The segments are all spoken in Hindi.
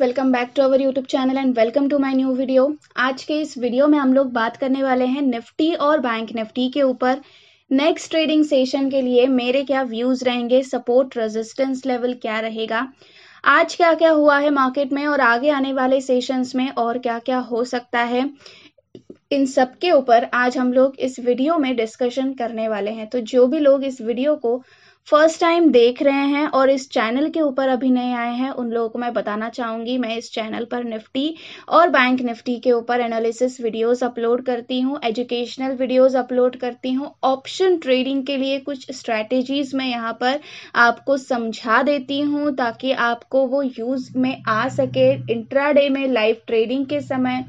welcome back to our YouTube channel and welcome to my new video आज के इस वीडियो में हम लोग बात करने वाले हैं निफ्टी और बैंक निफ्टी के ऊपर नेक्स्ट ट्रेडिंग सेशन के लिए मेरे क्या व्यूज रहेंगे सपोर्ट रेजिस्टेंस लेवल क्या रहेगा आज क्या क्या हुआ है मार्केट में और आगे आने वाले सेशंस में और क्या क्या हो सकता है इन सब के ऊपर आज हम लोग इस वीडियो में डिस्कशन करने वाले हैं तो जो भी लोग इस वीडियो को फर्स्ट टाइम देख रहे हैं और इस चैनल के ऊपर अभी नए आए हैं उन लोगों को मैं बताना चाहूँगी मैं इस चैनल पर निफ्टी और बैंक निफ्टी के ऊपर एनालिसिस वीडियोस अपलोड करती हूँ एजुकेशनल वीडियोस अपलोड करती हूँ ऑप्शन ट्रेडिंग के लिए कुछ स्ट्रैटेजीज मैं यहाँ पर आपको समझा देती हूँ ताकि आपको वो यूज़ में आ सके इंट्राडे में लाइव ट्रेडिंग के समय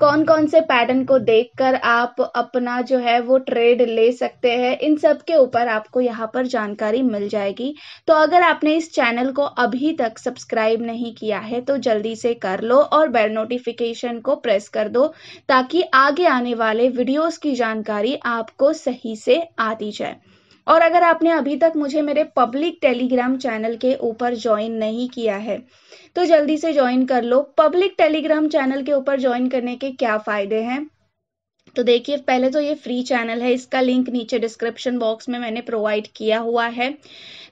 कौन कौन से पैटर्न को देखकर आप अपना जो है वो ट्रेड ले सकते हैं इन सब के ऊपर आपको यहाँ पर जानकारी मिल जाएगी तो अगर आपने इस चैनल को अभी तक सब्सक्राइब नहीं किया है तो जल्दी से कर लो और बेल नोटिफिकेशन को प्रेस कर दो ताकि आगे आने वाले वीडियोस की जानकारी आपको सही से आती जाए और अगर आपने अभी तक मुझे मेरे पब्लिक टेलीग्राम चैनल के ऊपर ज्वाइन नहीं किया है तो जल्दी से ज्वाइन कर लो पब्लिक टेलीग्राम चैनल के ऊपर ज्वाइन करने के क्या फायदे हैं तो देखिए पहले तो ये फ्री चैनल है इसका लिंक नीचे डिस्क्रिप्शन बॉक्स में मैंने प्रोवाइड किया हुआ है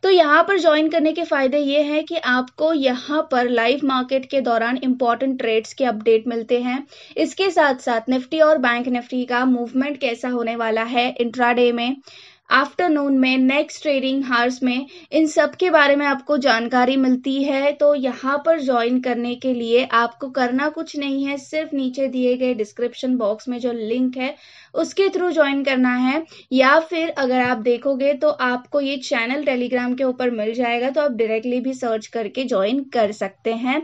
तो यहाँ पर ज्वाइन करने के फायदे ये हैं कि आपको यहाँ पर लाइव मार्केट के दौरान इंपॉर्टेंट ट्रेड्स के अपडेट मिलते हैं इसके साथ साथ निफ्टी और बैंक निफ्टी का मूवमेंट कैसा होने वाला है इंट्राडे में आफ्टरनून में नेक्स्ट ट्रेडिंग हार्स में इन सब के बारे में आपको जानकारी मिलती है तो यहाँ पर ज्वाइन करने के लिए आपको करना कुछ नहीं है सिर्फ नीचे दिए गए डिस्क्रिप्शन बॉक्स में जो लिंक है उसके थ्रू ज्वाइन करना है या फिर अगर आप देखोगे तो आपको ये चैनल टेलीग्राम के ऊपर मिल जाएगा तो आप डायरेक्टली भी सर्च करके ज्वाइन कर सकते हैं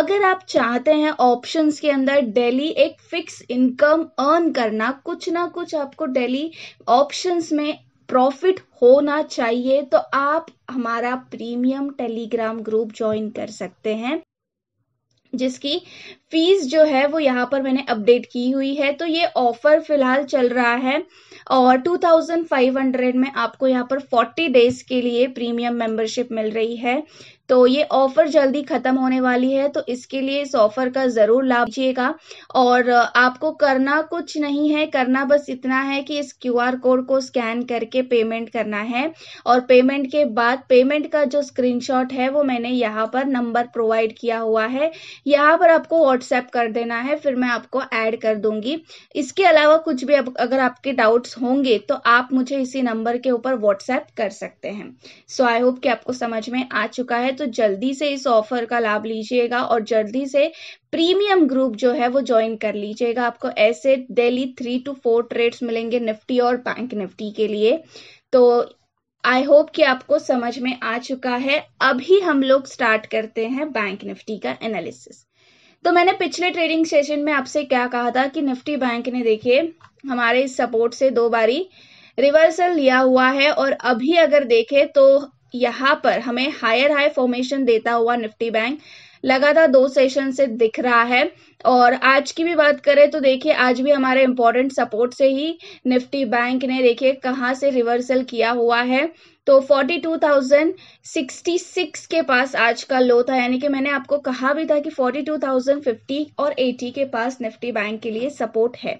अगर आप चाहते हैं ऑप्शंस के अंदर डेली एक फिक्स इनकम अर्न करना कुछ ना कुछ आपको डेली ऑप्शंस में प्रॉफिट होना चाहिए तो आप हमारा प्रीमियम टेलीग्राम ग्रुप ज्वाइन कर सकते हैं जिसकी फीस जो है वो यहाँ पर मैंने अपडेट की हुई है तो ये ऑफर फिलहाल चल रहा है और 2500 में आपको यहाँ पर 40 डेज के लिए प्रीमियम मेंबरशिप मिल रही है तो ये ऑफर जल्दी ख़त्म होने वाली है तो इसके लिए इस ऑफर का ज़रूर लाभ लीजिएगा और आपको करना कुछ नहीं है करना बस इतना है कि इस क्यू कोड को स्कैन करके पेमेंट करना है और पेमेंट के बाद पेमेंट का जो स्क्रीनशॉट है वो मैंने यहाँ पर नंबर प्रोवाइड किया हुआ है यहाँ पर आपको व्हाट्सएप कर देना है फिर मैं आपको ऐड कर दूंगी इसके अलावा कुछ भी अगर आपके डाउट्स होंगे तो आप मुझे इसी नंबर के ऊपर व्हाट्सएप कर सकते हैं सो आई होप कि आपको समझ में आ चुका है तो जल्दी से इस ऑफर का लाभ लीजिएगा और जल्दी से प्रीमियम ग्रुप जो है वो ज्वाइन कर लीजिएगा आपको ऐसे daily three two four trades मिलेंगे निफ्टी और बैंक निफ्टी के लिए तो आई होप कि आपको समझ में आ चुका है अभी हम लोग स्टार्ट करते हैं बैंक निफ्टी का एनालिसिस तो मैंने पिछले ट्रेडिंग सेशन में आपसे क्या कहा था कि निफ्टी बैंक ने देखिए हमारे इस सपोर्ट से दो बारी रिवर्सल लिया हुआ है और अभी अगर देखें तो यहाँ पर हमें हायर हाई फॉर्मेशन देता हुआ निफ्टी बैंक लगातार दो सेशन से दिख रहा है और आज की भी बात करें तो देखिए आज भी हमारे इम्पोर्टेंट सपोर्ट से ही निफ्टी बैंक ने देखिए कहाँ से रिवर्सल किया हुआ है तो 42,066 के पास आज का लो था यानी कि मैंने आपको कहा भी था कि 42,050 और 80 के पास निफ्टी बैंक के लिए सपोर्ट है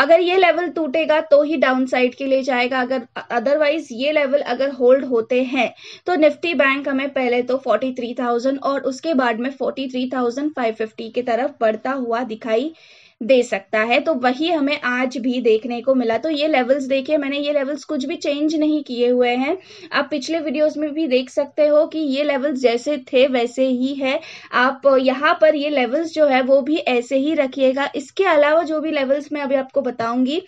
अगर ये लेवल टूटेगा तो ही डाउनसाइड के लिए जाएगा अगर अदरवाइज ये लेवल अगर होल्ड होते हैं तो निफ्टी बैंक हमें पहले तो 43,000 और उसके बाद में 43,550 की तरफ बढ़ता हुआ दिखाई दे सकता है तो वही हमें आज भी देखने को मिला तो ये लेवल्स देखिए मैंने ये लेवल्स कुछ भी चेंज नहीं किए हुए हैं आप पिछले वीडियोस में भी देख सकते हो कि ये लेवल्स जैसे थे वैसे ही है आप यहाँ पर ये लेवल्स जो है वो भी ऐसे ही रखिएगा इसके अलावा जो भी लेवल्स मैं अभी आपको बताऊंगी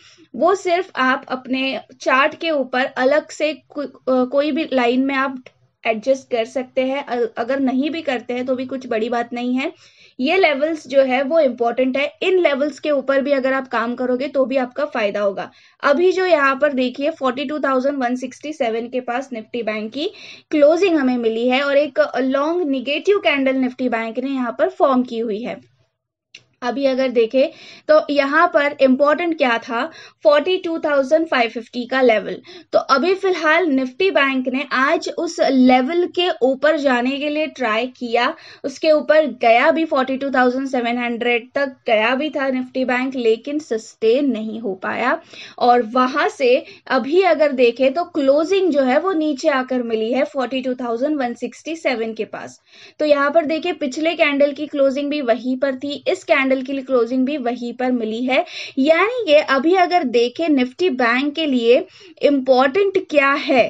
वो सिर्फ आप अपने चार्ट के ऊपर अलग से को, कोई भी लाइन में आप एडजस्ट कर सकते हैं अगर नहीं भी करते हैं तो भी कुछ बड़ी बात नहीं है ये लेवल्स जो है वो इम्पोर्टेंट है इन लेवल्स के ऊपर भी अगर आप काम करोगे तो भी आपका फायदा होगा अभी जो यहाँ पर देखिए 42,167 के पास निफ्टी बैंक की क्लोजिंग हमें मिली है और एक long negative candle Nifty bank ने यहाँ पर फॉर्म की हुई है अभी अगर देखें तो यहाँ पर इम्पोर्टेंट क्या था 42,550 का लेवल तो अभी फिलहाल निफ्टी बैंक ने आज उस लेवल के ऊपर जाने के लिए ट्राई किया उसके ऊपर गया भी 42,700 तक गया भी था निफ्टी बैंक लेकिन सस्टेन नहीं हो पाया और वहाँ से अभी अगर देखें तो क्लोजिंग जो है वो नीचे आकर मिली है 42,167 के पास तो यहाँ पर देखे पिछले कैंडल की क्लोजिंग भी वहीं पर थी इस कैंडल कैंडल लिए क्लोजिंग भी वहीं पर मिली है यानी ये अभी अगर देखें निफ्टी बैंक के लिए इंपॉर्टेंट क्या है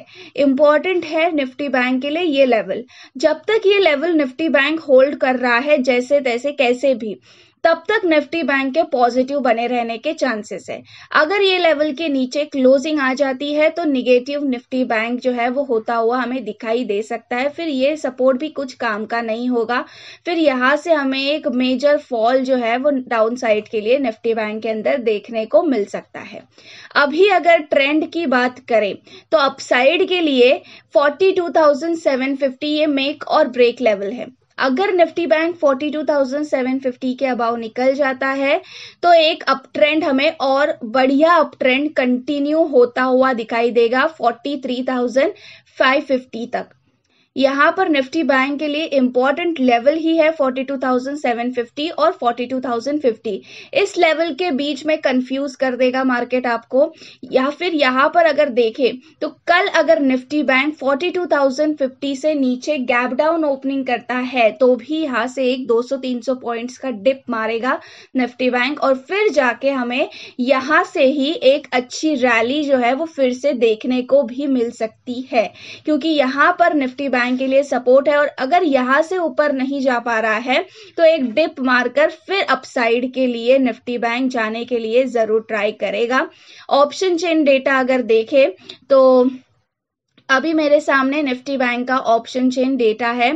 इंपॉर्टेंट है निफ्टी बैंक के लिए ये लेवल जब तक ये लेवल निफ्टी बैंक होल्ड कर रहा है जैसे तैसे कैसे भी तब तक निफ्टी बैंक के पॉजिटिव बने रहने के चांसेस है अगर ये लेवल के नीचे क्लोजिंग आ जाती है तो निगेटिव निफ्टी बैंक जो है वो होता हुआ हमें दिखाई दे सकता है फिर ये सपोर्ट भी कुछ काम का नहीं होगा फिर यहाँ से हमें एक मेजर फॉल जो है वो डाउन साइड के लिए निफ्टी बैंक के अंदर देखने को मिल सकता है अभी अगर ट्रेंड की बात करें तो अपसाइड के लिए फिफ्टी ये मेक और ब्रेक लेवल है अगर निफ्टी बैंक 42,750 के अबाव निकल जाता है तो एक अप ट्रेंड हमें और बढ़िया अप ट्रेंड कंटिन्यू होता हुआ दिखाई देगा 43,550 तक यहाँ पर निफ्टी बैंक के लिए इम्पोर्टेंट लेवल ही है 42,750 और 42,050 इस लेवल के बीच में कंफ्यूज कर देगा मार्केट आपको या फिर यहाँ पर अगर देखें तो कल अगर निफ्टी बैंक 42,050 से नीचे गैप डाउन ओपनिंग करता है तो भी यहाँ से एक 200-300 पॉइंट्स का डिप मारेगा निफ्टी बैंक और फिर जाके हमें यहाँ से ही एक अच्छी रैली जो है वो फिर से देखने को भी मिल सकती है क्योंकि यहाँ पर निफ्टी बैंक बैंक के लिए सपोर्ट है और अगर यहाँ से ऊपर नहीं जा पा रहा है तो एक डिप मारकर फिर अपसाइड के लिए निफ्टी बैंक जाने के लिए ज़रूर ट्राई करेगा ऑप्शन चेन डेटा अगर देखे तो अभी मेरे सामने निफ्टी बैंक का ऑप्शन चेन डेटा है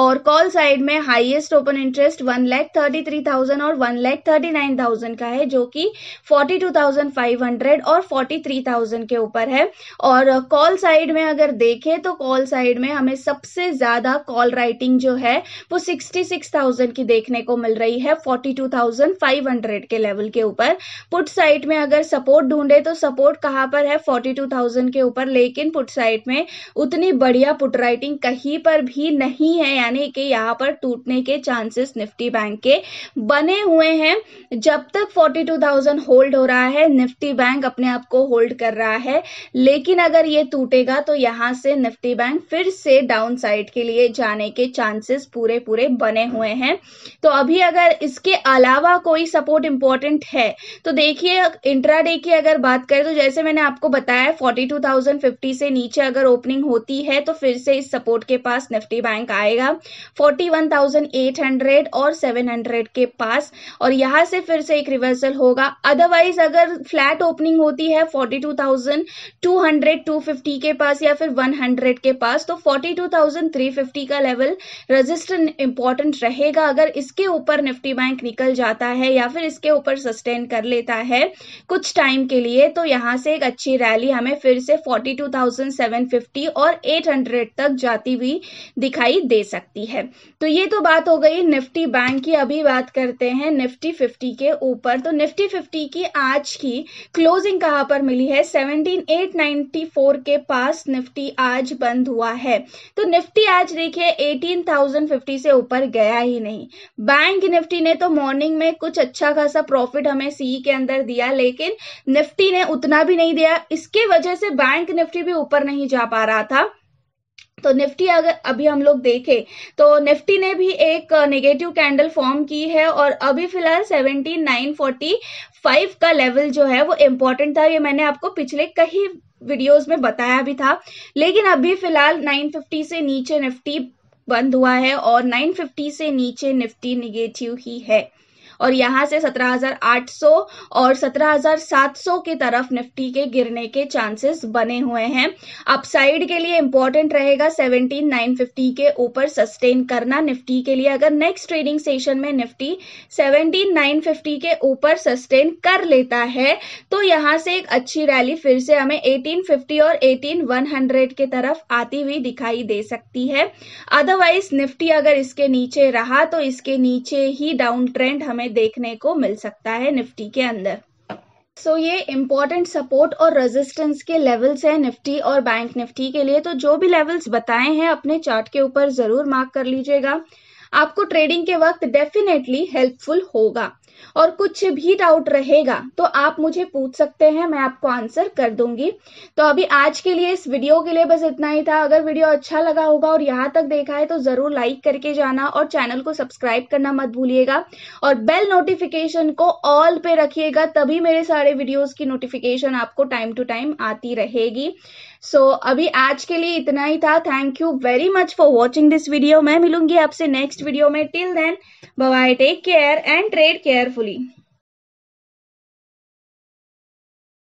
और कॉल साइड में highest open interest one lakh thirty three thousand और one lakh thirty nine thousand का है जो कि forty two thousand five hundred और फोर्टी थ्री थाउजेंड के ऊपर है और कॉल साइड में अगर देखें तो कॉल साइड में हमें सबसे ज्यादा कॉल राइटिंग जो है वो सिक्सटी सिक्स थाउजेंड की देखने को मिल रही है forty two thousand five hundred के लेवल के ऊपर पुट साइड में अगर सपोर्ट ढूंढे तो सपोर्ट कहाँ पर है फोर्टी टू थाउजेंड के ऊपर लेकिन पुट साइड में में उतनी बढ़िया पुट राइटिंग कहीं पर भी नहीं है यानी कि यहाँ पर टूटने के चांसेस निफ्टी बैंक के बने हुए हैं जब तक 42,000 होल्ड हो रहा है निफ्टी बैंक अपने आप को होल्ड कर रहा है लेकिन अगर ये टूटेगा तो यहाँ से निफ्टी बैंक फिर से डाउन साइड के लिए जाने के चांसेस पूरे पूरे बने हुए हैं तो अभी अगर इसके अलावा कोई सपोर्ट इंपॉर्टेंट है तो देखिए इंट्राडे की अगर बात करें तो जैसे मैंने आपको बताया फोर्टी फिफ्टी से नीचे अगर अगर ओपनिंग होती है तो फिर से इस सपोर्ट के पास निफ्टी बैंक आएगा 41,800 और 700 के पास और यहां से फिर से एक रिवर्सल होगा अदरवाइज अगर फ्लैट ओपनिंग होती है 42,200 250 के पास या फिर 100 के पास तो 42,350 का लेवल रजिस्टर इंपॉर्टेंट रहेगा अगर इसके ऊपर निफ्टी बैंक निकल जाता है या फिर इसके ऊपर सस्टेन कर लेता है कुछ टाइम के लिए तो यहां से एक अच्छी रैली हमें फिर से 42,750 750 और 800 तक जाती हुई दिखाई दे सकती है तो ये तो बात हो गई निफ्टी बैंक की अभी बात करते हैं निफ्टी 50 के ऊपर तो निफ्टी 50 की आज की क्लोजिंग कहाँ पर मिली है 17894 के पास निफ्टी आज बंद हुआ है तो निफ्टी आज देखिए 18050 से ऊपर गया ही नहीं बैंक निफ्टी ने तो मॉर्निंग में कुछ अच्छा खासा प्रॉफिट हमें सीई के अंदर दिया लेकिन निफ्टी ने उतना भी नहीं दिया इसके वजह से बैंक निफ्टी भी ऊपर नहीं जा दिखा पा रहा था तो निफ्टी अगर अभी हम लोग देखें तो निफ्टी ने भी एक नेगेटिव कैंडल फॉर्म की है और अभी फिलहाल 17945 का लेवल जो है वो इम्पोर्टेंट था ये मैंने आपको पिछले कई वीडियोस में बताया भी था लेकिन अभी फिलहाल 950 से नीचे निफ्टी बंद हुआ है और 950 से नीचे निफ्टी निगेटिव ही है और यहाँ से 17,800 और 17,700 की तरफ निफ्टी के गिरने के चांसेस बने हुए हैं अपसाइड के लिए इंपॉर्टेंट रहेगा 17,950 के ऊपर सस्टेन करना निफ्टी के लिए अगर नेक्स्ट ट्रेडिंग सेशन में निफ्टी 17,950 के ऊपर सस्टेन कर लेता है तो यहाँ से एक अच्छी रैली फिर से हमें 1850 और 18100 के तरफ आती हुई दिखाई दे सकती है अदरवाइज निफ्टी अगर इसके नीचे रहा तो इसके नीचे ही डाउन ट्रेंड हमें हमें देखने को मिल सकता है निफ्टी के अंदर सो so, ये इम्पोर्टेंट सपोर्ट और रेजिस्टेंस के लेवल्स हैं निफ्टी और बैंक निफ्टी के लिए तो जो भी लेवल्स बताए हैं अपने चार्ट के ऊपर जरूर मार्क कर लीजिएगा आपको ट्रेडिंग के वक्त डेफिनेटली हेल्पफुल होगा और कुछ भी डाउट रहेगा तो आप मुझे पूछ सकते हैं मैं आपको आंसर कर दूंगी तो अभी आज के लिए इस वीडियो के लिए बस इतना ही था अगर वीडियो अच्छा लगा होगा और यहाँ तक देखा है तो ज़रूर लाइक करके जाना और चैनल को सब्सक्राइब करना मत भूलिएगा और बेल नोटिफिकेशन को ऑल पे रखिएगा तभी मेरे सारे वीडियोज़ की नोटिफिकेशन आपको टाइम टू टाइम आती रहेगी सो so, अभी आज के लिए इतना ही था thank you very much for watching this video मैं मिलूंगी आपसे नेक्स्ट वीडियो में till then bye take care and trade carefully